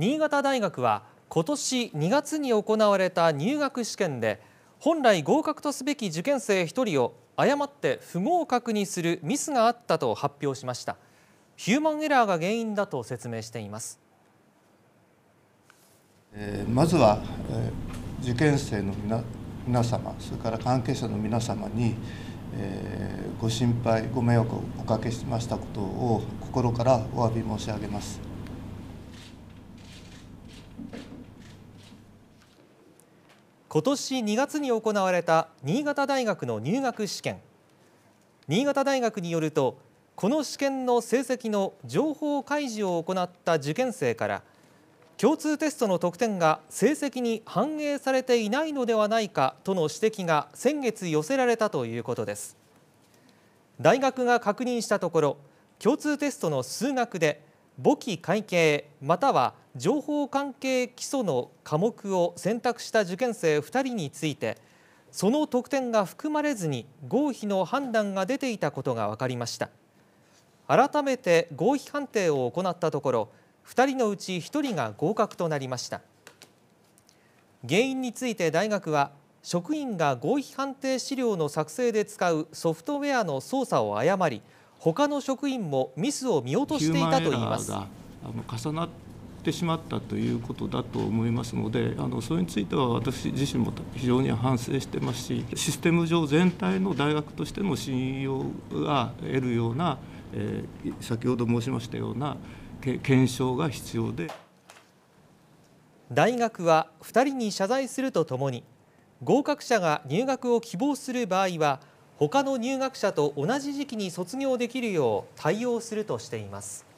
新潟大学は今年2月に行われた入学試験で本来合格とすべき受験生1人を誤って不合格にするミスがあったと発表しましたヒューマンエラーが原因だと説明していますまずは受験生の皆様それから関係者の皆様にご心配ご迷惑をおかけしましたことを心からお詫び申し上げます今年2月に行われた新潟大学の入学試験新潟大学によるとこの試験の成績の情報開示を行った受験生から共通テストの得点が成績に反映されていないのではないかとの指摘が先月寄せられたということです大学が確認したところ共通テストの数学で簿記会計または情報関係基礎の科目を選択した受験生2人についてその得点が含まれずに合否の判断が出ていたことが分かりました改めて合否判定を行ったところ2人のうち1人が合格となりました原因について大学は職員が合否判定資料の作成で使うソフトウェアの操作を誤り他の職員もミスを見落としていたといいます重なっってしまったということだと思いますのであのそれについては私自身も非常に反省してますしシステム上全体の大学としての信用が得るような、えー、先ほど申しましたような検証が必要で大学は2人に謝罪するとともに合格者が入学を希望する場合は他の入学者と同じ時期に卒業できるよう対応するとしています。